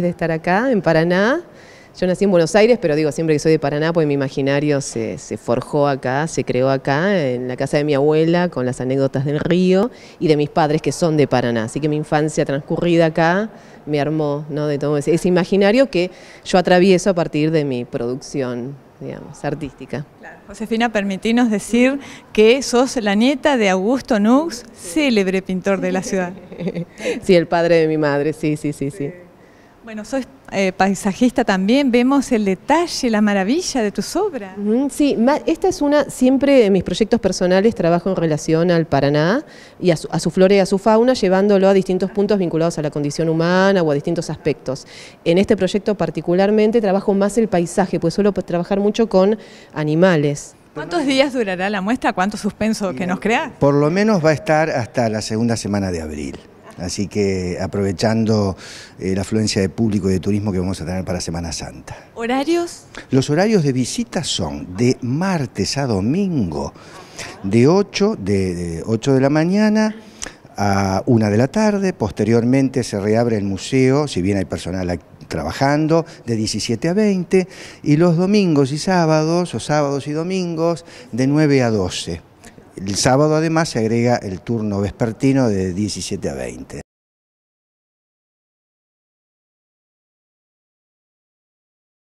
de estar acá en Paraná. Yo nací en Buenos Aires, pero digo siempre que soy de Paraná, pues mi imaginario se, forjó acá, se creó acá, en la casa de mi abuela, con las anécdotas del río y de mis padres que son de Paraná. Así que mi infancia transcurrida acá me armó ¿no? de todo ese, imaginario que yo atravieso a partir de mi producción digamos, artística. Josefina, permitinos decir que sos la nieta de Augusto Nux, célebre pintor de la ciudad. Sí, el padre de mi madre, sí, sí. sí. sí. Bueno, soy eh, paisajista también, vemos el detalle, la maravilla de tus obras. sí, esta es una, siempre en mis proyectos personales trabajo en relación al Paraná y a su, a su, flora y a su fauna, llevándolo a distintos puntos vinculados a la condición humana o a distintos aspectos. En este proyecto particularmente trabajo más el paisaje, pues suelo trabajar mucho con animales. ¿Cuántos días durará la muestra? ¿Cuánto suspenso que nos crea? Por lo menos va a estar hasta la segunda semana de abril. Así que aprovechando eh, la afluencia de público y de turismo que vamos a tener para Semana Santa. ¿Horarios? Los horarios de visita son de martes a domingo, de 8 de, 8 de la mañana a 1 de la tarde. Posteriormente se reabre el museo, si bien hay personal trabajando de 17 a 20 y los domingos y sábados o sábados y domingos de 9 a 12. El sábado además se agrega el turno vespertino de 17 a 20.